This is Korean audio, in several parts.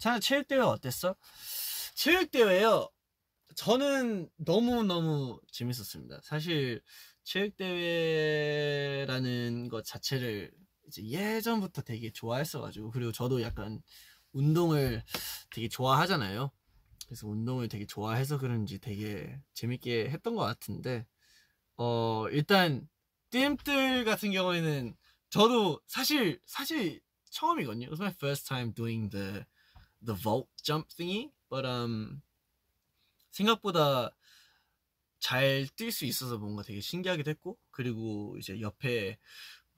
자, 체육대회 어땠어? 체육대회요. 저는 너무너무 재밌었습니다. 사실 체육대회라는 것 자체를 이제 예전부터 되게 좋아했어가지고 그리고 저도 약간 운동을 되게 좋아하잖아요. 그래서 운동을 되게 좋아해서 그런지 되게 재밌게 했던 것 같은데 어 일단 띠엠들 같은 경우에는 저도 사실 사실 처음이거든요. It was my first time doing the the vault jump thingy. But um 생각보다 잘 뛸 수 있어서 뭔가 되게 신기하기도 했고 그리고 이제 옆에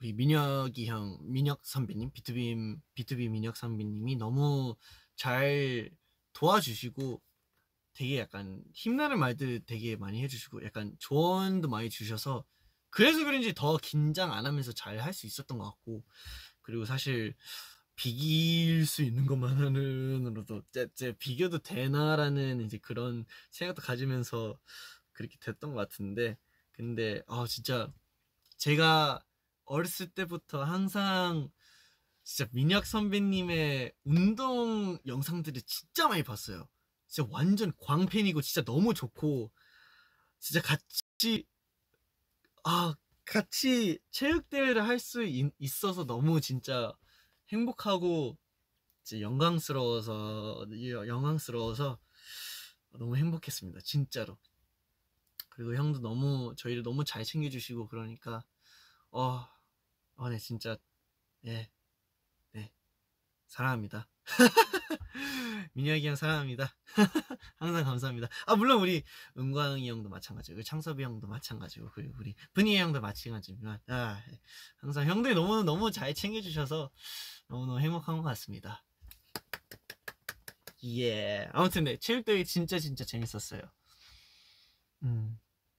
우리 민혁이 형 민혁 선배님 비투빔 비투비 민혁 선배님이 너무 잘 도와주시고 되게 약간 힘나는 말들 되게 많이 해주시고 약간 조언도 많이 주셔서 그래서 그런지 더 긴장 안 하면서 잘 할 수 있었던 것 같고 그리고 사실 비길 수 있는 것만으로도 제, 비교도 되나라는 이제 그런 생각도 가지면서 그렇게 됐던 것 같은데 근데 아 진짜 제가 어렸을 때부터 항상 진짜 민혁 선배님의 운동 영상들을 진짜 많이 봤어요. 진짜 완전 광팬이고 진짜 너무 좋고 진짜 같이 아 같이 체육 대회를 할 수 있어서 너무 진짜 행복하고 이제 영광스러워서 영광스러워서 너무 행복했습니다. 진짜로. 그리고 형도 너무 저희를 너무 잘 챙겨주시고 그러니까 어, 어, 네 진짜 예, 네 사랑합니다. 민혁이 형 사랑합니다. 항상 감사합니다. 아 물론 우리 은광이 형도 마찬가지고 창섭이 형도 마찬가지고 그리고 우리 분이 형도 마찬가지지만 아, 예, 항상 형들이 너무 너무 잘 챙겨주셔서 너무너무 행복한 것 같습니다. 예. 아무튼 네, 체육대회 진짜 진짜 재밌었어요. 음.